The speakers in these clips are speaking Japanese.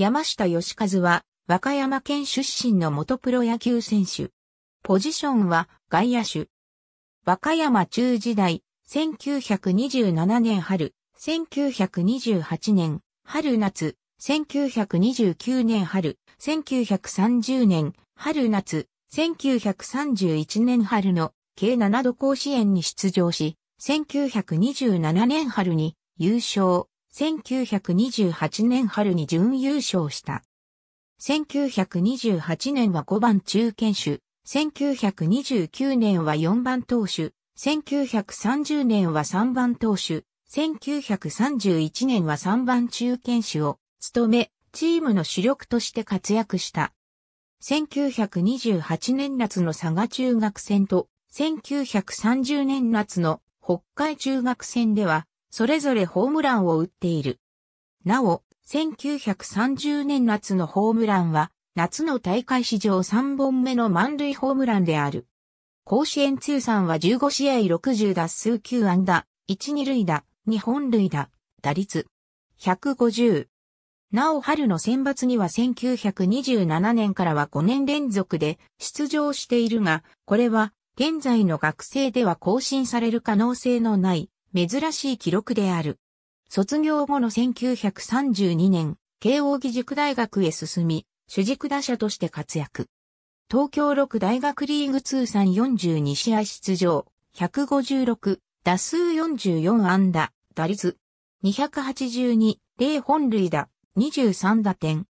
山下義和は、和歌山県出身の元プロ野球選手。ポジションは外野手。和歌山中時代、1927年春、1928年、春夏、1929年春、1930年、春夏、1931年春の計7度甲子園に出場し、1927年春に優勝、1928年春に準優勝した。1928年は5番中堅手、1929年は4番投手、1930年は3番投手、1931年は3番中堅手を務め、チームの主力として活躍した。1928年夏の佐賀中学戦と1930年夏の北海中学戦ではそれぞれホームランを打っている。なお、1930年夏のホームランは、夏の大会史上3本目の満塁ホームランである。甲子園通算は15試合60打数9安打、1、2塁打、2本塁打、打率150。なお春の選抜には1927年からは5年連続で出場しているが、これは現在の学生では更新される可能性のない珍しい記録である。卒業後の1932年、慶応義塾大学へ進み、主軸打者として活躍。東京6大学リーグ通算42試合出場、156、打数44安打、打率、282、0本塁打、23打点。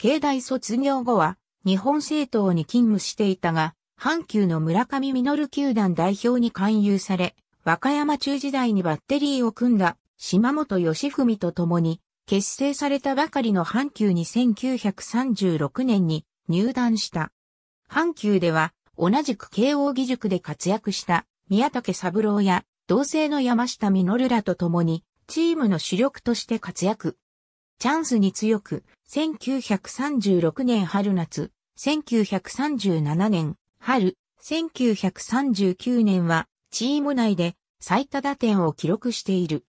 慶大卒業後は、日本政党に勤務していたが、阪急の村上実球団代表に勧誘され、和歌山中時代にバッテリーを組んだ島本義文と共に結成されたばかりの阪急に1936年に入団した。阪急では同じく慶応義塾で活躍した宮武三郎や同性の山下実らと共にチームの主力として活躍。チャンスに強く、1936年春夏、1937年春、1939年はチーム内で最多打点を記録している。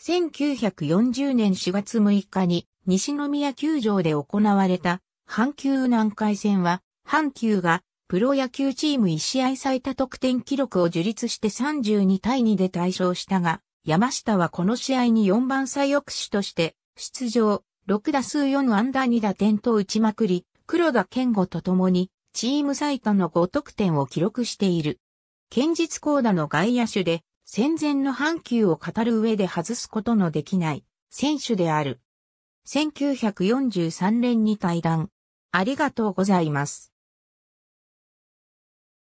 1940年4月6日に西宮球場で行われた阪急南海戦は阪急がプロ野球チーム1試合最多得点記録を樹立して32対2で対勝したが、山下はこの試合に4番最抑止として出場、6打数4安打2打点と打ちまくり、黒田健吾と共にチーム最多の5得点を記録している。堅実高打の外野手で、戦前の阪急を語る上で外すことのできない選手である。1943年に対談。ありがとうございます。